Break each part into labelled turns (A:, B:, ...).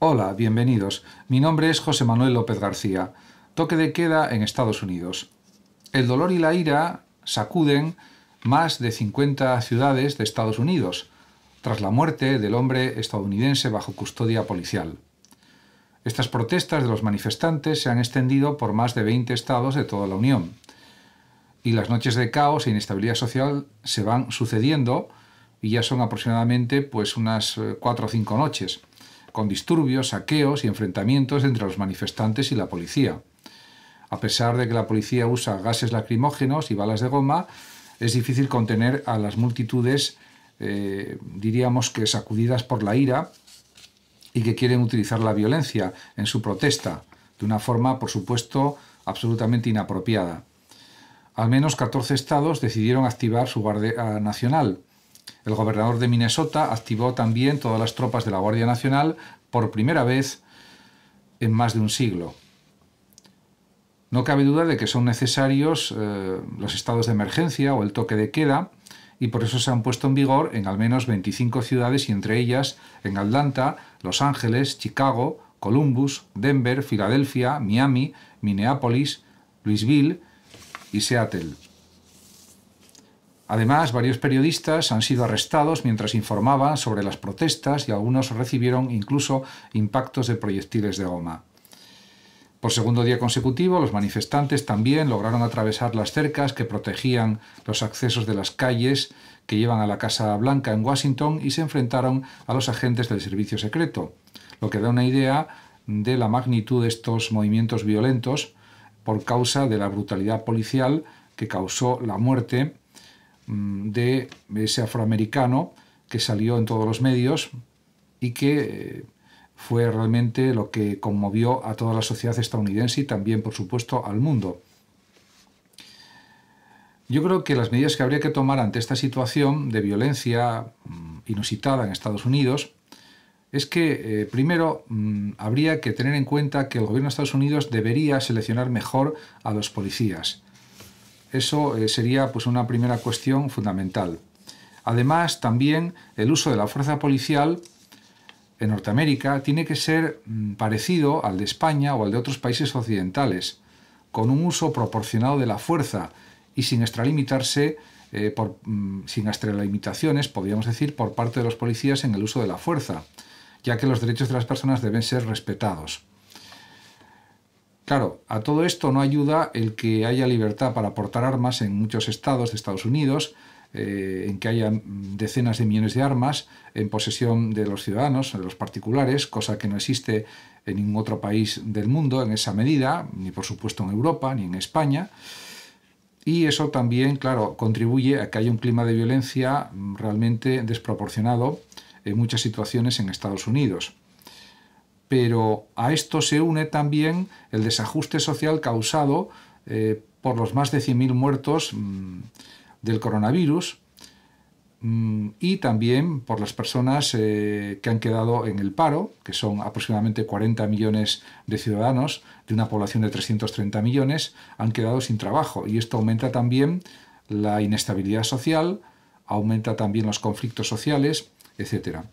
A: Hola, bienvenidos. Mi nombre es José Manuel López García. Toque de queda en Estados Unidos. El dolor y la ira sacuden más de 50 ciudades de Estados Unidos, tras la muerte del hombre estadounidense bajo custodia policial. Estas protestas de los manifestantes se han extendido por más de 20 estados de toda la Unión. Y las noches de caos e inestabilidad social se van sucediendo y ya son aproximadamente pues unas 4 eh, o 5 noches con disturbios, saqueos y enfrentamientos entre los manifestantes y la policía. A pesar de que la policía usa gases lacrimógenos y balas de goma, es difícil contener a las multitudes, eh, diríamos que sacudidas por la ira y que quieren utilizar la violencia en su protesta, de una forma, por supuesto, absolutamente inapropiada. Al menos 14 estados decidieron activar su Guardia Nacional, el gobernador de Minnesota activó también todas las tropas de la Guardia Nacional por primera vez en más de un siglo. No cabe duda de que son necesarios eh, los estados de emergencia o el toque de queda, y por eso se han puesto en vigor en al menos 25 ciudades y entre ellas en Atlanta, Los Ángeles, Chicago, Columbus, Denver, Filadelfia, Miami, Minneapolis, Louisville y Seattle. Además, varios periodistas han sido arrestados mientras informaban sobre las protestas y algunos recibieron incluso impactos de proyectiles de goma. Por segundo día consecutivo, los manifestantes también lograron atravesar las cercas que protegían los accesos de las calles que llevan a la Casa Blanca en Washington y se enfrentaron a los agentes del servicio secreto, lo que da una idea de la magnitud de estos movimientos violentos por causa de la brutalidad policial que causó la muerte Mm, de ese afroamericano que salió en todos los medios y que eh, fue realmente lo que conmovió a toda la sociedad estadounidense y también, por supuesto, al mundo. Yo creo que las medidas que habría que tomar ante esta situación de violencia mm, inusitada en Estados Unidos es que, eh, primero, mm, habría que tener en cuenta que el gobierno de Estados Unidos debería seleccionar mejor a los policías eso eh, sería pues, una primera cuestión fundamental. Además, también el uso de la fuerza policial en Norteamérica tiene que ser mm, parecido al de España o al de otros países occidentales, con un uso proporcionado de la fuerza y sin extralimitarse, eh, mm, sin extralimitaciones, podríamos decir, por parte de los policías en el uso de la fuerza, ya que los derechos de las personas deben ser respetados. Claro, a todo esto no ayuda el que haya libertad para portar armas en muchos estados de Estados Unidos, eh, en que haya mm, decenas de millones de armas en posesión de los ciudadanos, de los particulares, cosa que no existe en ningún otro país del mundo en esa medida, ni por supuesto en Europa, ni en España. Y eso también, claro, contribuye a que haya un clima de violencia mm, realmente desproporcionado en muchas situaciones en Estados Unidos pero a esto se une también el desajuste social causado eh, por los más de 100.000 muertos mm, del coronavirus mm, y también por las personas eh, que han quedado en el paro, que son aproximadamente 40 millones de ciudadanos de una población de 330 millones, han quedado sin trabajo y esto aumenta también la inestabilidad social, aumenta también los conflictos sociales, etcétera.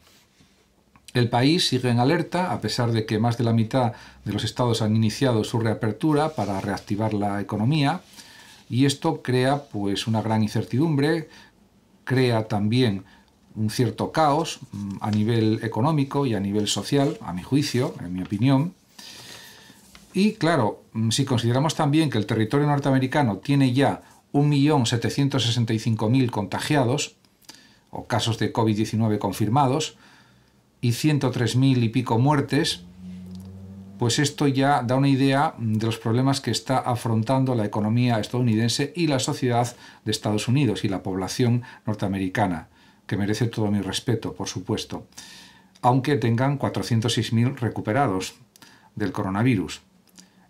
A: El país sigue en alerta, a pesar de que más de la mitad de los estados han iniciado su reapertura para reactivar la economía, y esto crea pues una gran incertidumbre, crea también un cierto caos mm, a nivel económico y a nivel social, a mi juicio, en mi opinión. Y claro, mm, si consideramos también que el territorio norteamericano tiene ya 1.765.000 contagiados o casos de COVID-19 confirmados, y 103.000 y pico muertes, pues esto ya da una idea de los problemas que está afrontando la economía estadounidense y la sociedad de Estados Unidos y la población norteamericana, que merece todo mi respeto, por supuesto, aunque tengan 406.000 recuperados del coronavirus.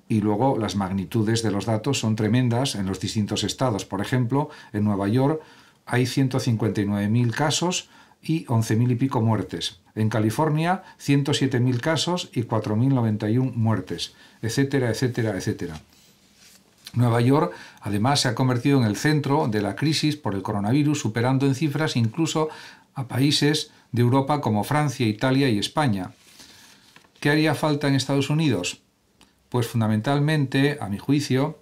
A: Y luego las magnitudes de los datos son tremendas en los distintos estados. Por ejemplo, en Nueva York hay 159.000 casos, y 11.000 y pico muertes. En California, 107.000 casos y 4.091 muertes, etcétera, etcétera, etcétera. Nueva York, además, se ha convertido en el centro de la crisis por el coronavirus, superando en cifras incluso a países de Europa como Francia, Italia y España. ¿Qué haría falta en Estados Unidos? Pues fundamentalmente, a mi juicio,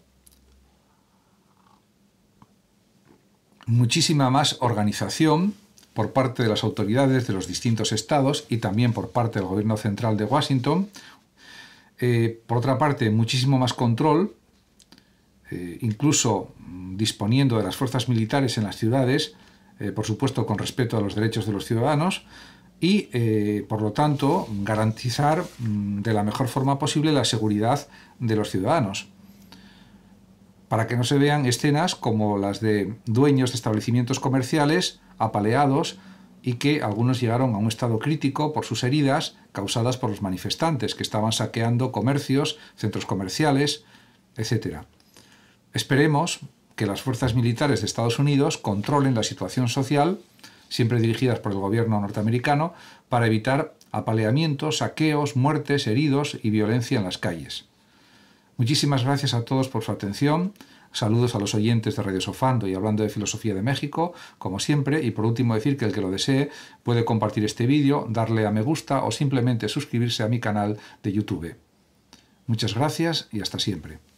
A: muchísima más organización por parte de las autoridades de los distintos estados y también por parte del gobierno central de Washington. Eh, por otra parte, muchísimo más control, eh, incluso mm, disponiendo de las fuerzas militares en las ciudades, eh, por supuesto con respeto a los derechos de los ciudadanos, y por lo tanto garantizar mm, de la mejor forma posible la seguridad de los ciudadanos para que no se vean escenas como las de dueños de establecimientos comerciales apaleados y que algunos llegaron a un estado crítico por sus heridas causadas por los manifestantes que estaban saqueando comercios, centros comerciales, etc. Esperemos que las fuerzas militares de Estados Unidos controlen la situación social, siempre dirigidas por el gobierno norteamericano, para evitar apaleamientos, saqueos, muertes, heridos y violencia en las calles. Muchísimas gracias a todos por su atención Saludos a los oyentes de Radio Sofando y hablando de filosofía de México, como siempre, y por último decir que el que lo desee puede compartir este vídeo, darle a me gusta o simplemente suscribirse a mi canal de YouTube. Muchas gracias y hasta siempre.